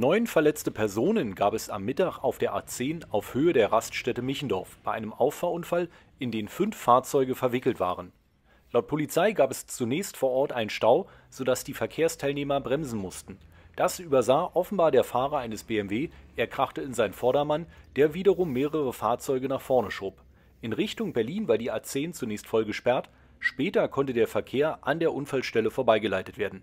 Neun verletzte Personen gab es am Mittag auf der A10 auf Höhe der Raststätte Michendorf bei einem Auffahrunfall, in den fünf Fahrzeuge verwickelt waren. Laut Polizei gab es zunächst vor Ort einen Stau, sodass die Verkehrsteilnehmer bremsen mussten. Das übersah offenbar der Fahrer eines BMW, er krachte in seinen Vordermann, der wiederum mehrere Fahrzeuge nach vorne schob. In Richtung Berlin war die A10 zunächst voll gesperrt, später konnte der Verkehr an der Unfallstelle vorbeigeleitet werden.